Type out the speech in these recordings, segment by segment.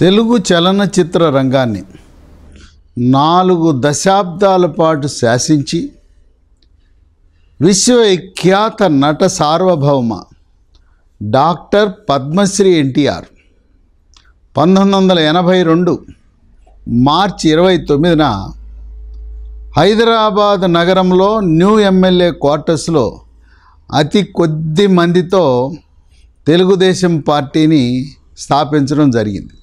తెలుగు చలనచిత్ర రంగాన్ని నాలుగు దశాబ్దాల పాటు శాసించి విశ్వవిఖ్యాత నట సార్వభౌమ డాక్టర్ పద్మశ్రీ ఎన్టీఆర్ పంతొమ్మిది వందల ఎనభై రెండు మార్చి ఇరవై తొమ్మిదిన హైదరాబాద్ నగరంలో న్యూ ఎమ్మెల్యే క్వార్టర్స్లో అతి కొద్ది మందితో తెలుగుదేశం పార్టీని స్థాపించడం జరిగింది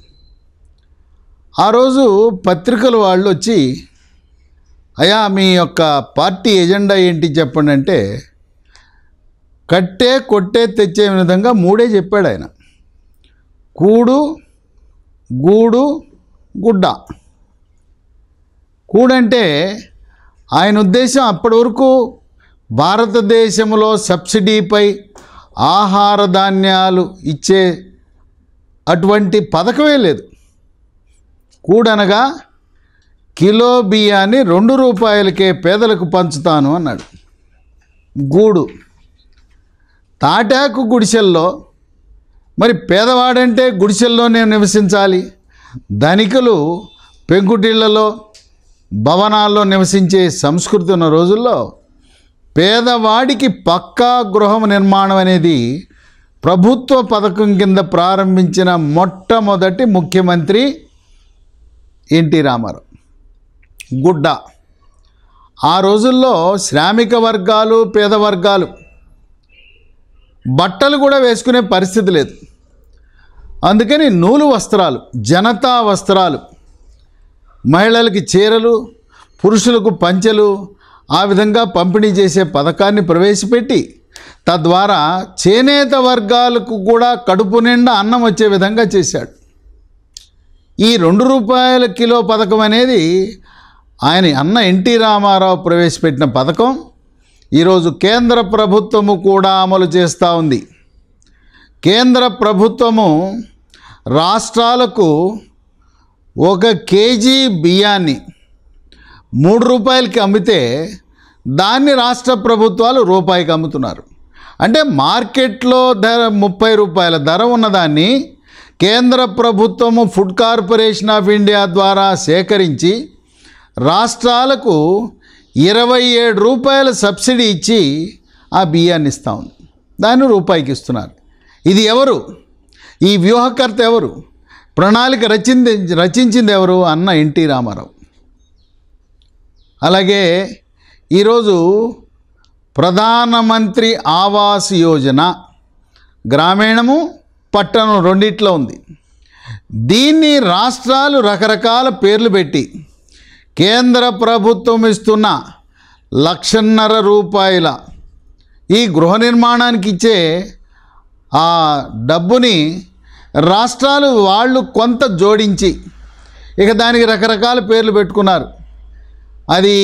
ఆ రోజు పత్రికల వాళ్ళు వచ్చి అయా మీ యొక్క పార్టీ ఎజెండా ఏంటి చెప్పండి అంటే కట్టే కొట్టే తెచ్చే విధంగా మూడే చెప్పాడు ఆయన కూడు గూడు గుడ్డ కూడంటే ఆయన ఉద్దేశం అప్పటి వరకు భారతదేశంలో సబ్సిడీపై ఆహార ధాన్యాలు ఇచ్చే అటువంటి పథకమే లేదు కూడనగా కిలో బియ్యాన్ని రెండు రూపాయలకే పేదలకు పంచుతాను అన్నాడు గూడు తాటాకు గుడిసెల్లో మరి పేదవాడంటే గుడిసెల్లోనే నివసించాలి ధనికులు పెంకుటిళ్లలో భవనాల్లో నివసించే సంస్కృతి ఉన్న రోజుల్లో పేదవాడికి పక్కా గృహం నిర్మాణం అనేది ప్రభుత్వ పథకం కింద ప్రారంభించిన మొట్టమొదటి ముఖ్యమంత్రి ఎన్టీ రామారావు గుడ్డ ఆ రోజుల్లో శ్రామిక వర్గాలు పేద వర్గాలు బట్టలు కూడా వేసుకునే పరిస్థితి లేదు అందుకని నూలు వస్త్రాలు జనతా వస్త్రాలు మహిళలకి చీరలు పురుషులకు పంచెలు ఆ విధంగా పంపిణీ చేసే పథకాన్ని ప్రవేశపెట్టి తద్వారా చేనేత వర్గాలకు కూడా కడుపు నిండా అన్నం వచ్చే విధంగా చేశాడు ఈ రెండు రూపాయల కిలో పథకం అనేది ఆయన అన్న ఎన్టీ రామారావు ప్రవేశపెట్టిన పథకం ఈరోజు కేంద్ర ప్రభుత్వము కూడా అమలు చేస్తూ ఉంది కేంద్ర ప్రభుత్వము రాష్ట్రాలకు ఒక కేజీ బియ్యాన్ని మూడు రూపాయలకి అమ్మితే దాన్ని రాష్ట్ర ప్రభుత్వాలు రూపాయికి అమ్ముతున్నారు అంటే మార్కెట్లో ధర ముప్పై రూపాయల ధర ఉన్నదాన్ని కేంద్ర ప్రభుత్వము ఫుడ్ కార్పొరేషన్ ఆఫ్ ఇండియా ద్వారా సేకరించి రాష్ట్రాలకు ఇరవై ఏడు రూపాయల సబ్సిడీ ఇచ్చి ఆ బియ్యాన్ని ఇస్తా ఉంది దాన్ని రూపాయికి ఇస్తున్నారు ఇది ఎవరు ఈ వ్యూహకర్త ఎవరు ప్రణాళిక రచింది రచించింది ఎవరు అన్న ఎన్టీ రామారావు అలాగే ఈరోజు ప్రధానమంత్రి ఆవాస్ యోజన గ్రామీణము పట్టణం రెండిట్లో ఉంది దీన్ని రాష్ట్రాలు రకరకాల పేర్లు పెట్టి కేంద్ర ప్రభుత్వం ఇస్తున్న లక్షన్నర రూపాయల ఈ గృహ నిర్మాణానికి ఇచ్చే ఆ డబ్బుని రాష్ట్రాలు వాళ్ళు కొంత జోడించి ఇక దానికి రకరకాల పేర్లు పెట్టుకున్నారు అది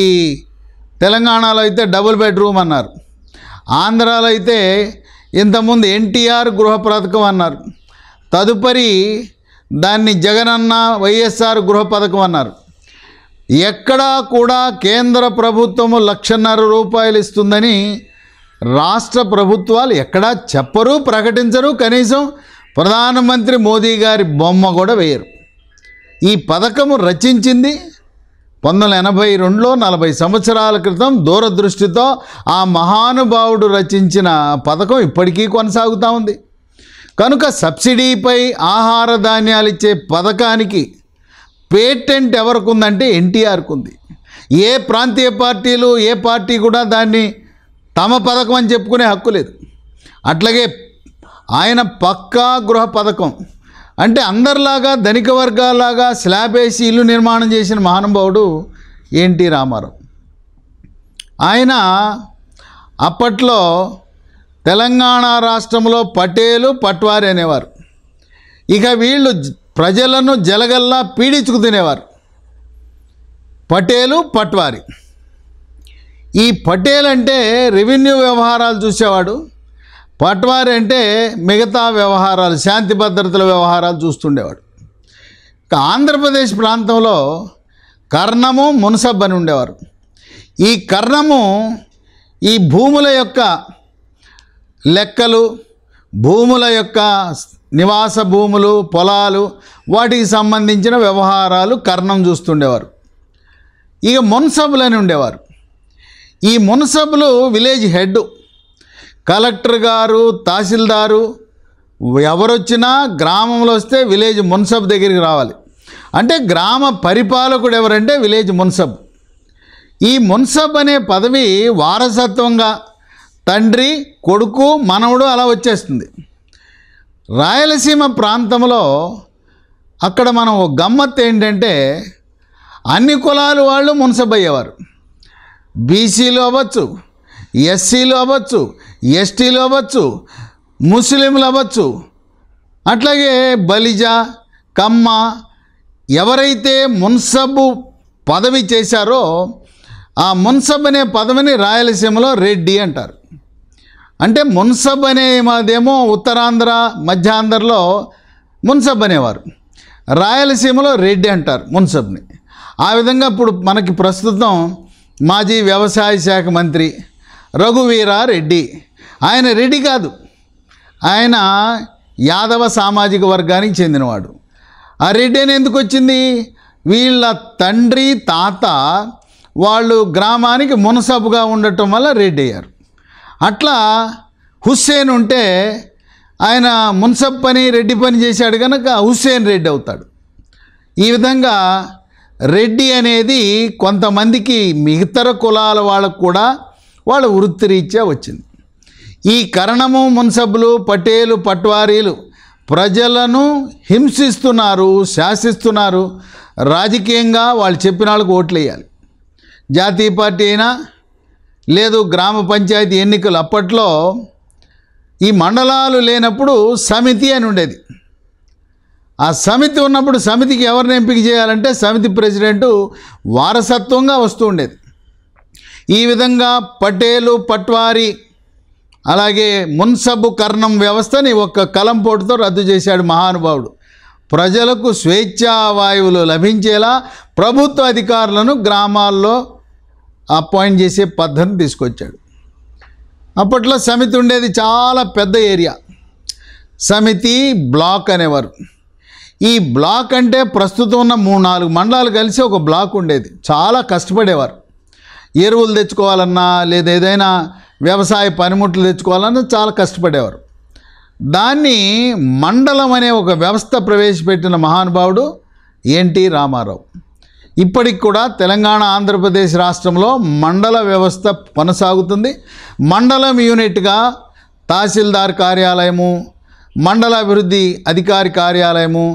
తెలంగాణలో అయితే డబుల్ బెడ్రూమ్ అన్నారు ఆంధ్రాలో అయితే ఇంతకుముందు ఎన్టీఆర్ గృహ పథకం అన్నారు తదుపరి దాన్ని జగనన్న వైఎస్ఆర్ గృహ పథకం అన్నారు ఎక్కడా కూడా కేంద్ర ప్రభుత్వము లక్షన్నర రూపాయలు ఇస్తుందని రాష్ట్ర ప్రభుత్వాలు ఎక్కడా చెప్పరు ప్రకటించరు కనీసం ప్రధానమంత్రి మోదీ గారి బొమ్మ కూడా వేయరు ఈ పథకము రచించింది పంతొమ్మిది వందల ఎనభై రెండులో నలభై సంవత్సరాల క్రితం దూరదృష్టితో ఆ మహానుభావుడు రచించిన పథకం ఇప్పటికీ కొనసాగుతూ ఉంది కనుక సబ్సిడీపై ఆహార ధాన్యాలు ఇచ్చే పథకానికి పేటెంట్ ఎవరికి ఉందంటే ఎన్టీఆర్కు ఉంది ఏ ప్రాంతీయ పార్టీలు ఏ పార్టీ కూడా దాన్ని తమ పథకం అని చెప్పుకునే హక్కు లేదు అట్లాగే ఆయన పక్కా గృహ పథకం అంటే అందరిలాగా ధనిక వర్గాలాగా స్లాబ్ వేసి ఇల్లు నిర్మాణం చేసిన మహానుభావుడు ఎన్టీ రామారావు ఆయన అప్పట్లో తెలంగాణ రాష్ట్రంలో పటేలు పట్వారి అనేవారు ఇక వీళ్ళు ప్రజలను జలగల్లా పీడించుకు తినేవారు పటేలు పట్వారి ఈ పటేల్ అంటే రెవెన్యూ వ్యవహారాలు చూసేవాడు పట్వారి అంటే మిగతా వ్యవహారాలు శాంతి భద్రతల వ్యవహారాలు చూస్తుండేవాడు ఇక ఆంధ్రప్రదేశ్ ప్రాంతంలో కర్ణము మునసబ్ అని ఉండేవారు ఈ కర్ణము ఈ భూముల యొక్క లెక్కలు భూముల యొక్క నివాస భూములు పొలాలు వాటికి సంబంధించిన వ్యవహారాలు కర్ణం చూస్తుండేవారు ఇక మున్సబులని ఉండేవారు ఈ మున్సబులు విలేజ్ హెడ్ కలెక్టర్ గారు తహసీల్దారు ఎవరొచ్చినా గ్రామంలో వస్తే విలేజ్ మున్సబ్ దగ్గరికి రావాలి అంటే గ్రామ పరిపాలకుడు ఎవరంటే విలేజ్ మున్సబ్ ఈ మున్సబ్ అనే పదవి వారసత్వంగా తండ్రి కొడుకు మనవడు అలా వచ్చేస్తుంది రాయలసీమ ప్రాంతంలో అక్కడ మనం ఒక గమ్మత్ ఏంటంటే అన్ని కులాలు వాళ్ళు మున్సబ్ అయ్యేవారు బీసీలు అవ్వచ్చు ఎస్సీలు అవ్వచ్చు ఎస్టీలు అవ్వచ్చు ముస్లింలు అవ్వచ్చు అట్లాగే బలిజ కమ్మ ఎవరైతే మున్సబు పదవి చేశారో ఆ మున్సబ్ అనే పదవిని రాయలసీమలో రెడ్డి అంటారు అంటే మున్సబ్ అనే మాదేమో ఉత్తరాంధ్ర మధ్యాంధ్రలో మున్సబ్ అనేవారు రాయలసీమలో రెడ్డి అంటారు మున్సబ్ని ఆ విధంగా ఇప్పుడు మనకి ప్రస్తుతం మాజీ వ్యవసాయ శాఖ మంత్రి రఘువీరారెడ్డి ఆయన రెడ్డి కాదు ఆయన యాదవ సామాజిక వర్గానికి చెందినవాడు ఆ రెడ్డి అని ఎందుకు వచ్చింది వీళ్ళ తండ్రి తాత వాళ్ళు గ్రామానికి మునసబుగా ఉండటం వల్ల రెడ్డి అయ్యారు అట్లా హుస్సేన్ ఉంటే ఆయన మున్సబ్ పని రెడ్డి పని చేశాడు కనుక హుస్సేన్ రెడ్డి అవుతాడు ఈ విధంగా రెడ్డి అనేది కొంతమందికి మిగతర కులాల వాళ్ళకు కూడా వాళ్ళ వృత్తిరీత్యా వచ్చింది ఈ కరణము మున్సబులు పటేలు పట్వారీలు ప్రజలను హింసిస్తున్నారు శాసిస్తున్నారు రాజకీయంగా వాళ్ళు చెప్పిన వాళ్ళకి ఓట్లు వేయాలి జాతీయ పార్టీ అయినా లేదు గ్రామ పంచాయతీ ఎన్నికలు అప్పట్లో ఈ మండలాలు లేనప్పుడు సమితి అని ఉండేది ఆ సమితి ఉన్నప్పుడు సమితికి ఎవరిని ఎంపిక చేయాలంటే సమితి ప్రెసిడెంటు వారసత్వంగా వస్తూ ఉండేది ఈ విధంగా పటేలు పట్వారి అలాగే మున్సబు కర్ణం వ్యవస్థని ఒక్క పోటుతో రద్దు చేశాడు మహానుభావుడు ప్రజలకు స్వేచ్ఛావాయువులు లభించేలా ప్రభుత్వ అధికారులను గ్రామాల్లో అపాయింట్ చేసే పద్ధతిని తీసుకొచ్చాడు అప్పట్లో సమితి ఉండేది చాలా పెద్ద ఏరియా సమితి బ్లాక్ అనేవారు ఈ బ్లాక్ అంటే ప్రస్తుతం ఉన్న మూడు నాలుగు మండలాలు కలిసి ఒక బ్లాక్ ఉండేది చాలా కష్టపడేవారు ఎరువులు తెచ్చుకోవాలన్నా లేదా ఏదైనా వ్యవసాయ పనిముట్లు తెచ్చుకోవాలన్నా చాలా కష్టపడేవారు దాన్ని మండలం అనే ఒక వ్యవస్థ ప్రవేశపెట్టిన మహానుభావుడు ఎన్టీ రామారావు ఇప్పటికి కూడా తెలంగాణ ఆంధ్రప్రదేశ్ రాష్ట్రంలో మండల వ్యవస్థ కొనసాగుతుంది మండలం యూనిట్గా తహసీల్దార్ కార్యాలయము మండలాభివృద్ధి అధికారి కార్యాలయము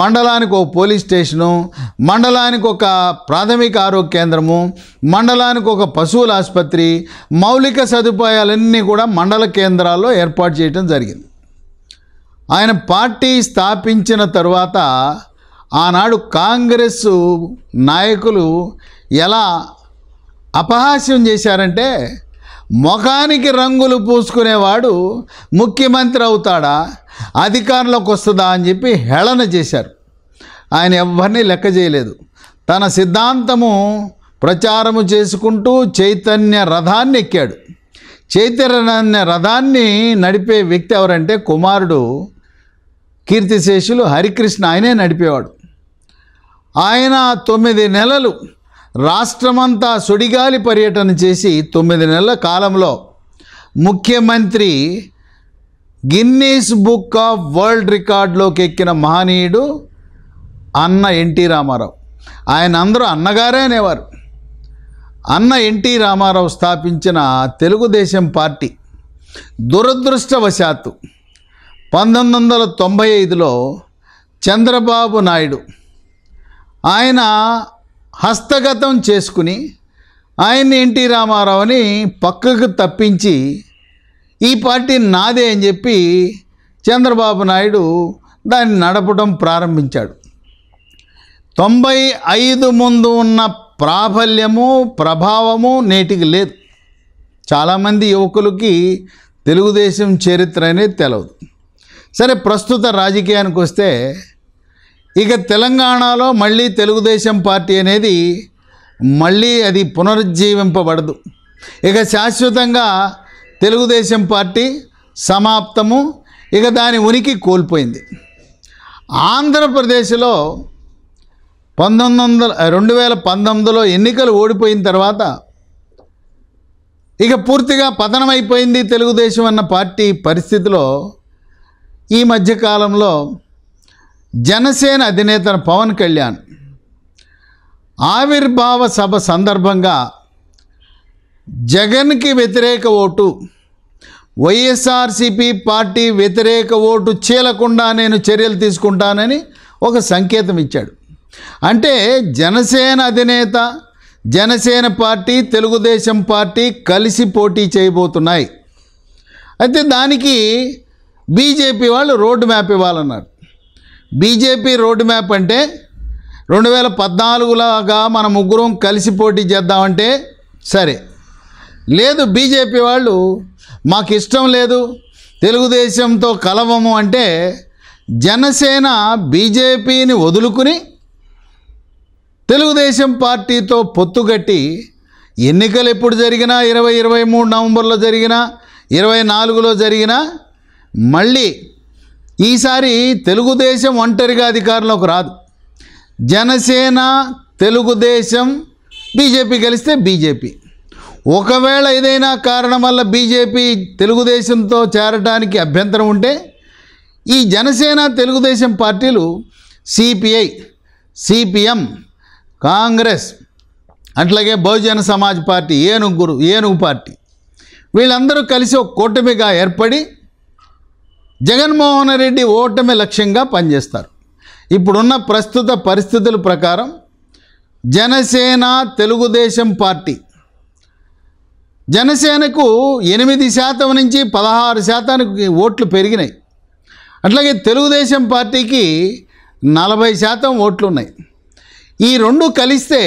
మండలానికి ఒక పోలీస్ స్టేషను మండలానికి ఒక ప్రాథమిక ఆరోగ్య కేంద్రము మండలానికి ఒక పశువుల ఆసుపత్రి మౌలిక సదుపాయాలన్నీ కూడా మండల కేంద్రాల్లో ఏర్పాటు చేయడం జరిగింది ఆయన పార్టీ స్థాపించిన తర్వాత ఆనాడు కాంగ్రెస్ నాయకులు ఎలా అపహాస్యం చేశారంటే ముఖానికి రంగులు పూసుకునేవాడు ముఖ్యమంత్రి అవుతాడా అధికారంలోకి వస్తుందా అని చెప్పి హేళన చేశారు ఆయన ఎవరిని లెక్క చేయలేదు తన సిద్ధాంతము ప్రచారము చేసుకుంటూ చైతన్య రథాన్ని ఎక్కాడు చైతన్య రథాన్ని నడిపే వ్యక్తి ఎవరంటే కుమారుడు కీర్తిశేషులు హరికృష్ణ ఆయనే నడిపేవాడు ఆయన తొమ్మిది నెలలు రాష్ట్రమంతా సుడిగాలి పర్యటన చేసి తొమ్మిది నెలల కాలంలో ముఖ్యమంత్రి గిన్నీస్ బుక్ ఆఫ్ వరల్డ్ రికార్డ్లోకి ఎక్కిన మహనీయుడు అన్న ఎన్టీ రామారావు ఆయన అందరూ అన్నగారే అనేవారు అన్న ఎన్టీ రామారావు స్థాపించిన తెలుగుదేశం పార్టీ దురదృష్టవశాత్తు పంతొమ్మిది వందల తొంభై ఐదులో చంద్రబాబు నాయుడు ఆయన హస్తగతం చేసుకుని ఆయన్ని ఎన్టీ రామారావుని పక్కకు తప్పించి ఈ పార్టీ నాదే అని చెప్పి చంద్రబాబు నాయుడు దాన్ని నడపడం ప్రారంభించాడు తొంభై ఐదు ముందు ఉన్న ప్రాబల్యము ప్రభావము నేటికి లేదు చాలామంది యువకులకి తెలుగుదేశం చరిత్ర అనేది తెలవదు సరే ప్రస్తుత రాజకీయానికి వస్తే ఇక తెలంగాణలో మళ్ళీ తెలుగుదేశం పార్టీ అనేది మళ్ళీ అది పునరుజ్జీవింపబడదు ఇక శాశ్వతంగా తెలుగుదేశం పార్టీ సమాప్తము ఇక దాని ఉనికి కోల్పోయింది ఆంధ్రప్రదేశ్లో పంతొమ్మిది వందల రెండు వేల పంతొమ్మిదిలో ఎన్నికలు ఓడిపోయిన తర్వాత ఇక పూర్తిగా పతనమైపోయింది తెలుగుదేశం అన్న పార్టీ పరిస్థితిలో ఈ మధ్యకాలంలో జనసేన అధినేత పవన్ కళ్యాణ్ ఆవిర్భావ సభ సందర్భంగా జగన్కి వ్యతిరేక ఓటు వైఎస్ఆర్సిపి పార్టీ వ్యతిరేక ఓటు చీలకుండా నేను చర్యలు తీసుకుంటానని ఒక సంకేతం ఇచ్చాడు అంటే జనసేన అధినేత జనసేన పార్టీ తెలుగుదేశం పార్టీ కలిసి పోటీ చేయబోతున్నాయి అయితే దానికి బీజేపీ వాళ్ళు రోడ్డు మ్యాప్ ఇవ్వాలన్నారు బీజేపీ రోడ్డు మ్యాప్ అంటే రెండు వేల పద్నాలుగులాగా మన ముగ్గురం కలిసి పోటీ చేద్దామంటే సరే లేదు బీజేపీ వాళ్ళు మాకు ఇష్టం లేదు తెలుగుదేశంతో కలవము అంటే జనసేన బీజేపీని వదులుకుని తెలుగుదేశం పార్టీతో పొత్తుగట్టి ఎన్నికలు ఎప్పుడు జరిగినా ఇరవై ఇరవై మూడు నవంబర్లో జరిగినా ఇరవై నాలుగులో జరిగినా మళ్ళీ ఈసారి తెలుగుదేశం ఒంటరిగా అధికారంలోకి రాదు జనసేన తెలుగుదేశం బీజేపీ గెలిస్తే బీజేపీ ఒకవేళ ఏదైనా కారణం వల్ల బీజేపీ తెలుగుదేశంతో చేరడానికి అభ్యంతరం ఉంటే ఈ జనసేన తెలుగుదేశం పార్టీలు సిపిఐ సిపిఎం కాంగ్రెస్ అట్లాగే బహుజన సమాజ్ పార్టీ ఏనుగురు ఏనుగు పార్టీ వీళ్ళందరూ కలిసి ఒక కూటమిగా ఏర్పడి జగన్మోహన్ రెడ్డి ఓటమి లక్ష్యంగా పనిచేస్తారు ఇప్పుడున్న ప్రస్తుత పరిస్థితుల ప్రకారం జనసేన తెలుగుదేశం పార్టీ జనసేనకు ఎనిమిది శాతం నుంచి పదహారు శాతానికి ఓట్లు పెరిగినాయి అట్లాగే తెలుగుదేశం పార్టీకి నలభై శాతం ఓట్లు ఉన్నాయి ఈ రెండు కలిస్తే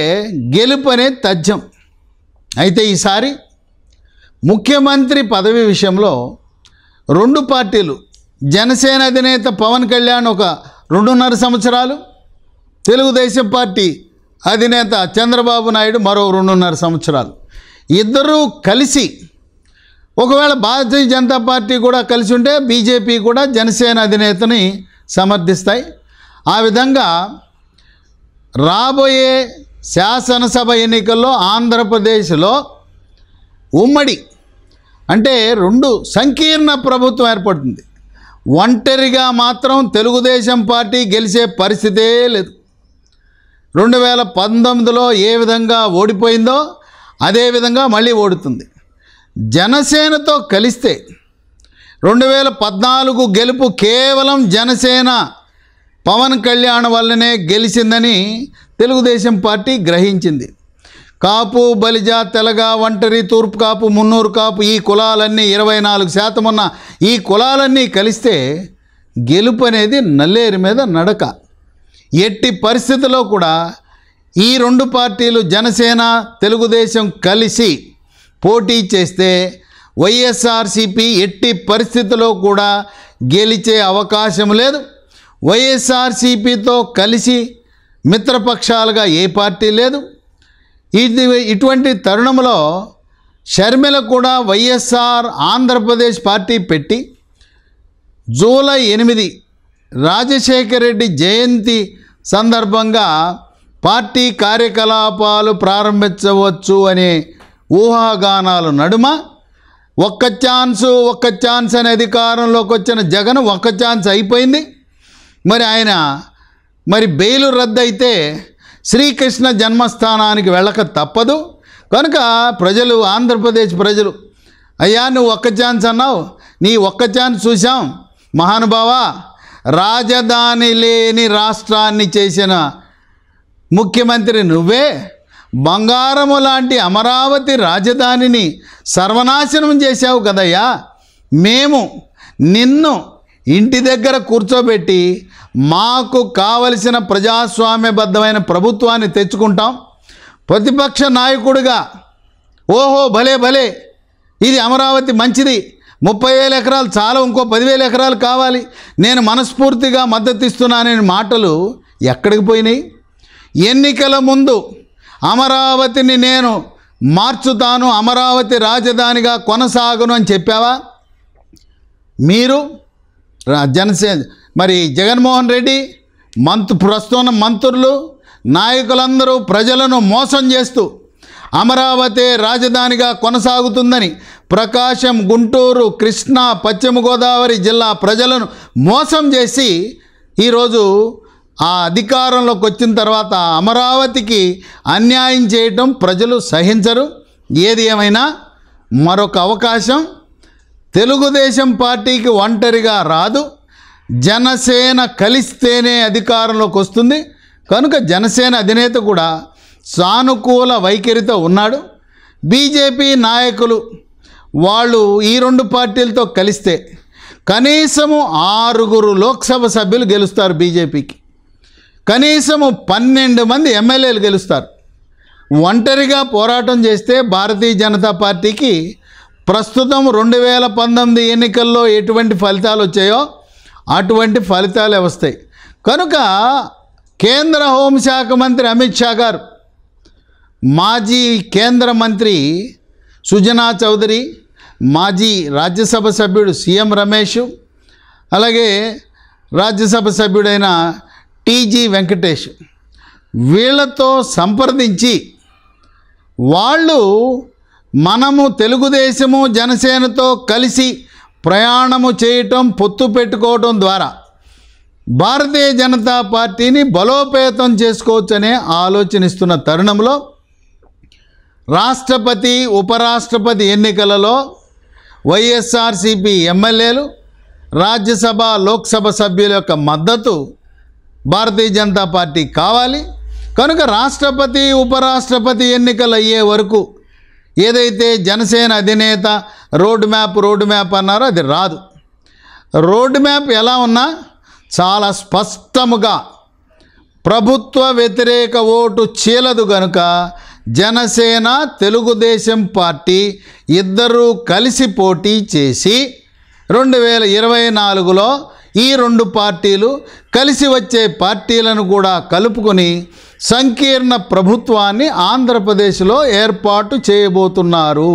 గెలుపు అనే తథ్యం అయితే ఈసారి ముఖ్యమంత్రి పదవి విషయంలో రెండు పార్టీలు జనసేన అధినేత పవన్ కళ్యాణ్ ఒక రెండున్నర సంవత్సరాలు తెలుగుదేశం పార్టీ అధినేత చంద్రబాబు నాయుడు మరో రెండున్నర సంవత్సరాలు ఇద్దరూ కలిసి ఒకవేళ భారతీయ జనతా పార్టీ కూడా కలిసి ఉంటే బీజేపీ కూడా జనసేన అధినేతని సమర్థిస్తాయి ఆ విధంగా రాబోయే శాసనసభ ఎన్నికల్లో ఆంధ్రప్రదేశ్లో ఉమ్మడి అంటే రెండు సంకీర్ణ ప్రభుత్వం ఏర్పడుతుంది ఒంటరిగా మాత్రం తెలుగుదేశం పార్టీ గెలిచే పరిస్థితే లేదు రెండు వేల పంతొమ్మిదిలో ఏ విధంగా ఓడిపోయిందో అదేవిధంగా మళ్ళీ ఓడుతుంది జనసేనతో కలిస్తే రెండు వేల పద్నాలుగు గెలుపు కేవలం జనసేన పవన్ కళ్యాణ్ వల్లనే గెలిచిందని తెలుగుదేశం పార్టీ గ్రహించింది కాపు బలిజ తెలగ ఒంటరి తూర్పు కాపు మున్నూరు కాపు ఈ కులాలన్నీ ఇరవై నాలుగు శాతం ఉన్న ఈ కులాలన్నీ కలిస్తే గెలుపు అనేది నల్లేరు మీద నడక ఎట్టి పరిస్థితిలో కూడా ఈ రెండు పార్టీలు జనసేన తెలుగుదేశం కలిసి పోటీ చేస్తే వైఎస్ఆర్సిపి ఎట్టి పరిస్థితిలో కూడా గెలిచే అవకాశం లేదు వైఎస్ఆర్సిపితో కలిసి మిత్రపక్షాలుగా ఏ పార్టీ లేదు ఇది ఇటువంటి తరుణంలో షర్మిల కూడా వైఎస్ఆర్ ఆంధ్రప్రదేశ్ పార్టీ పెట్టి జూలై ఎనిమిది రాజశేఖర రెడ్డి జయంతి సందర్భంగా పార్టీ కార్యకలాపాలు ప్రారంభించవచ్చు అనే ఊహాగానాలు నడుమ ఒక్క ఛాన్స్ ఒక్క ఛాన్స్ అనే అధికారంలోకి వచ్చిన జగన్ ఒక్క ఛాన్స్ అయిపోయింది మరి ఆయన మరి బెయిల్ రద్దు అయితే శ్రీకృష్ణ జన్మస్థానానికి వెళ్ళక తప్పదు కనుక ప్రజలు ఆంధ్రప్రదేశ్ ప్రజలు అయ్యా నువ్వు ఒక్క ఛాన్స్ అన్నావు నీ ఒక్క ఛాన్స్ చూసాం మహానుభావ రాజధాని లేని రాష్ట్రాన్ని చేసిన ముఖ్యమంత్రి నువ్వే బంగారము లాంటి అమరావతి రాజధానిని సర్వనాశనం చేశావు కదయ్యా మేము నిన్ను ఇంటి దగ్గర కూర్చోబెట్టి మాకు కావలసిన ప్రజాస్వామ్యబద్ధమైన ప్రభుత్వాన్ని తెచ్చుకుంటాం ప్రతిపక్ష నాయకుడిగా ఓహో భలే భలే ఇది అమరావతి మంచిది ముప్పై వేల ఎకరాలు చాలా ఇంకో పదివేల ఎకరాలు కావాలి నేను మనస్ఫూర్తిగా మద్దతు ఇస్తున్నానని మాటలు ఎక్కడికి పోయినాయి ఎన్నికల ముందు అమరావతిని నేను మార్చుతాను అమరావతి రాజధానిగా కొనసాగను అని చెప్పావా మీరు జనసేన మరి జగన్మోహన్ రెడ్డి మంత్ ప్రస్తుతం మంత్రులు నాయకులందరూ ప్రజలను మోసం చేస్తూ అమరావతి రాజధానిగా కొనసాగుతుందని ప్రకాశం గుంటూరు కృష్ణా పశ్చిమ గోదావరి జిల్లా ప్రజలను మోసం చేసి ఈరోజు ఆ అధికారంలోకి వచ్చిన తర్వాత అమరావతికి అన్యాయం చేయటం ప్రజలు సహించరు ఏది ఏమైనా మరొక అవకాశం తెలుగుదేశం పార్టీకి ఒంటరిగా రాదు జనసేన కలిస్తేనే అధికారంలోకి వస్తుంది కనుక జనసేన అధినేత కూడా సానుకూల వైఖరితో ఉన్నాడు బీజేపీ నాయకులు వాళ్ళు ఈ రెండు పార్టీలతో కలిస్తే కనీసము ఆరుగురు లోక్సభ సభ్యులు గెలుస్తారు బీజేపీకి కనీసము పన్నెండు మంది ఎమ్మెల్యేలు గెలుస్తారు ఒంటరిగా పోరాటం చేస్తే భారతీయ జనతా పార్టీకి ప్రస్తుతం రెండు వేల పంతొమ్మిది ఎన్నికల్లో ఎటువంటి ఫలితాలు వచ్చాయో అటువంటి ఫలితాలే వస్తాయి కనుక కేంద్ర హోంశాఖ మంత్రి అమిత్ షా గారు మాజీ కేంద్ర మంత్రి సుజనా చౌదరి మాజీ రాజ్యసభ సభ్యుడు సీఎం రమేష్ అలాగే రాజ్యసభ సభ్యుడైన టీజీ వెంకటేష్ వీళ్ళతో సంప్రదించి వాళ్ళు మనము తెలుగుదేశము జనసేనతో కలిసి ప్రయాణము చేయటం పొత్తు పెట్టుకోవటం ద్వారా భారతీయ జనతా పార్టీని బలోపేతం చేసుకోవచ్చనే ఆలోచనిస్తున్న తరుణంలో రాష్ట్రపతి ఉపరాష్ట్రపతి ఎన్నికలలో వైఎస్ఆర్సిపి ఎమ్మెల్యేలు రాజ్యసభ లోక్సభ సభ్యుల యొక్క మద్దతు భారతీయ జనతా పార్టీ కావాలి కనుక రాష్ట్రపతి ఉపరాష్ట్రపతి ఎన్నికలు అయ్యే వరకు ఏదైతే జనసేన అధినేత రోడ్ మ్యాప్ రోడ్ మ్యాప్ అన్నారో అది రాదు రోడ్ మ్యాప్ ఎలా ఉన్నా చాలా స్పష్టముగా ప్రభుత్వ వ్యతిరేక ఓటు చీలదు గనుక జనసేన తెలుగుదేశం పార్టీ ఇద్దరూ కలిసి పోటీ చేసి రెండు వేల ఇరవై నాలుగులో ఈ రెండు పార్టీలు కలిసి వచ్చే పార్టీలను కూడా కలుపుకొని సంకీర్ణ ప్రభుత్వాన్ని ఆంధ్రప్రదేశ్లో ఏర్పాటు చేయబోతున్నారు